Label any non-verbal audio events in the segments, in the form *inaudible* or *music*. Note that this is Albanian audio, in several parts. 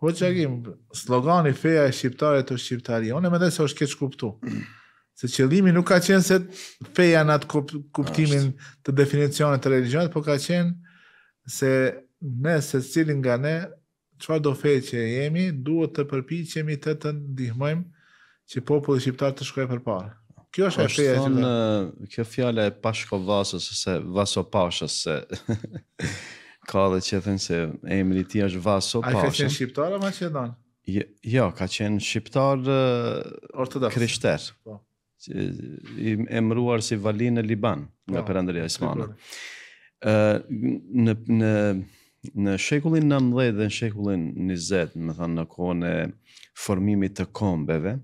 Po që agim, slogani feja e shqiptare të shqiptari, onë e me dhe se është keq kuptu. Se qëllimi nuk ka qenë se feja në atë kuptimin të definicionet të religionet, po ka qenë se ne, se cilin nga ne, qëfar do fejë që jemi, duhet të përpi që jemi të të ndihmojmë që popullë shqiptar të shkoj për parë. Kjo është e feja që dhe... Kjo fjale e pashko vasës, se vaso pashës, *laughs* se ka dhe që thënë se emri ti është vaso pashë. A i ka qenë shqiptarë a ma që e jo, jo, ka qenë shqiptar Ortodox. krishter. Po. I emruar si valinë në Liban, nga po. përëndërja Ismana. në, në, në shekullin 19 dhe në shekullin 20, më thënë në kohën e formimit të kombeve,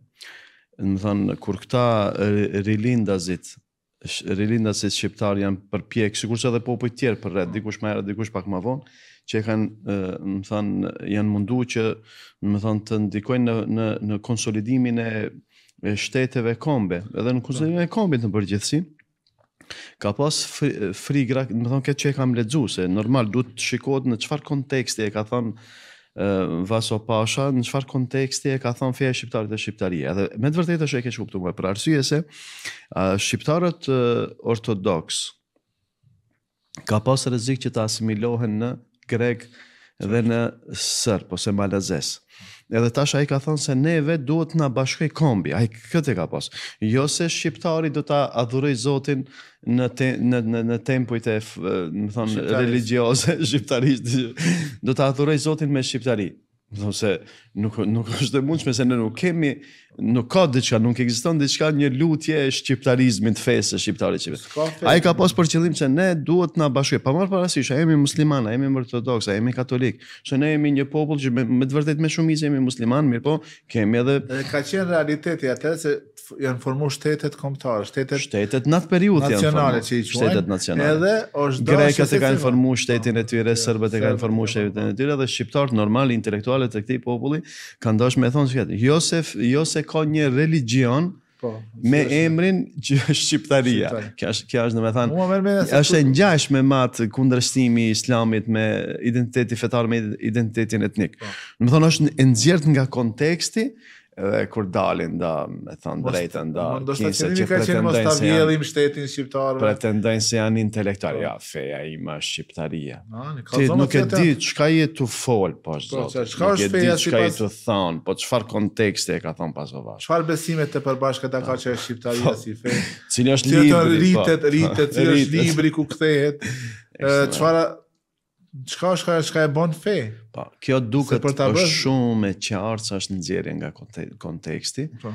më thënë, kur këta rilindazit, rilinda se si shqiptar janë përpjek, sikur se edhe popujt tjerë për rreth, dikush më herë, dikush pak më vonë, që kanë, më thon, janë mundu që, më thon, të ndikojnë në në në konsolidimin e shteteve kombe, edhe në konsolidimin e kombit në përgjithësi. Ka pas fri gra, më thon, këtë që e kam lexuar se normal duhet të shikohet në çfarë konteksti e ka thon Vaso Pasha, në çfarë konteksti e ka thon fjalë shqiptarit e shqiptaria. Edhe me të vërtetë është e ke kuptuar për arsye se shqiptarët ortodoks ka pas rrezik që të asimilohen në grek dhe në sërb ose malazes. Edhe tash ai ka thonë se neve duhet na bashkoj kombi. Ai këtë ka pas. Jo se shqiptari do ta adhuroj Zotin në te, në në, në tempujt e, më thon, religjioze *laughs* shqiptarisht. Do ta adhuroj Zotin me shqiptari. Do se nuk nuk është e mundshme se ne nuk kemi nuk ka diçka, nuk ekziston diçka një lutje e shqiptarizmit fesë shqiptare çive. Ai ka pas për qëllim se ne duhet na bashkojë. Pa marr parasysh, jemi muslimanë, jemi ortodoksë, jemi katolik. Se ne jemi një popull që me, të vërtetë më shumicë jemi musliman, mirë po, kemi edhe Dhe ka qenë realiteti atë se janë formuar shtetet kombëtare, shtetet shtetet në atë periudhë janë nacionale që i quajnë. Shtetet nacionale. Edhe është dashur se kanë formuar shtetin e tyre, serbët e kanë formuar shtetin e tyre dhe shqiptarët normal intelektual vetë të këtij populli, kanë dashur me thonë sekret. Josef, Josef ka një religion po, me emrin që është shqiptaria. Kjo është kjo është domethënë. Është e ngjashme me atë kundërshtimi i islamit me identiteti fetar me identitetin etnik. Po. Domethënë është e nxjerrt nga konteksti, edhe kur dalin da, me thonë drejtën da, do që të qëtë ka shtetin shqiptar Pretendojnë se janë intelektuar, po. ja, feja ima shqiptaria. Ti nuk e di çka ka jetë të folë, po, po është zotë, nuk e di që ka jetë të thonë, po qëfar kontekste e ka thonë pas o vashë. Qëfar besimet të përbashkët ka po. që e shqiptaria si fejë? Cilë është libri, po. cili është *laughs* libri ku këthehet, qëfar Çka është kjo e bën fe? Po, kjo duket është bërë... shumë e qartë sa është nxjerrja nga konteksti. Po.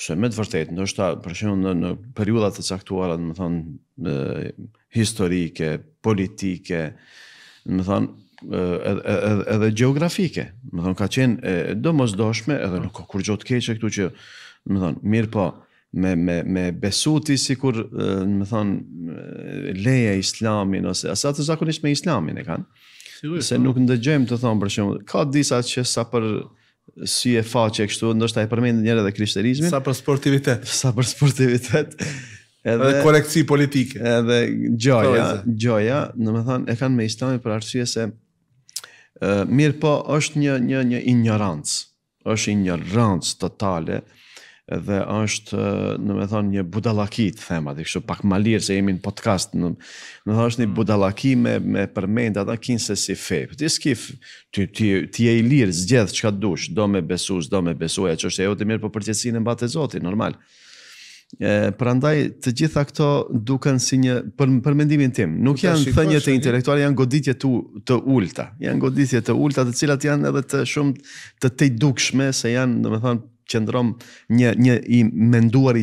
Shumë me të vërtet, ndoshta për shembull në, në periudha të caktuara, do të thonë, historike, politike, do të thonë, edhe edhe edhe gjeografike. Do të thonë, ka qenë domosdoshme edhe nuk ka kur gjë të keqe këtu që do të thonë, mirë po me me me besuti sikur do të thonë, leja islamin ose asa të zakonisht me islamin e kanë. Sigurisht. Se po. nuk ndëgjojmë të thonë për shembull, ka disa që sa për si e faqe kështu, ndoshta e përmendin njëra edhe krishterizmin. Sa për sportivitet. Sa për sportivitet. Edhe, edhe korekci politike. Edhe gjoja, gjoja, në më thanë, e kanë me islamin për arsye se mirë po është një, një, një ignorancë, është ignorancë totale, dhe është, në me thonë, një budalaki të thema, dhe kështu pak ma lirë se jemi në podcast, në, në thonë është një mm. budalaki me, me përmenda ta kinë se si fe, për ti s'kif, ti, ti, ti e i lirë, zgjedhë që ka dush, do me besu, do me besu, e që është e o të mirë po për përgjësine në batë e zoti, normal. E, për andaj të gjitha këto duken si një, për, për mendimin tim, nuk Këta janë thënjë të intelektuar, janë goditje të, të ulta, janë goditje të ulta të cilat janë edhe të shumë të tejdukshme, se janë, në me thonë, qëndron një një i menduar i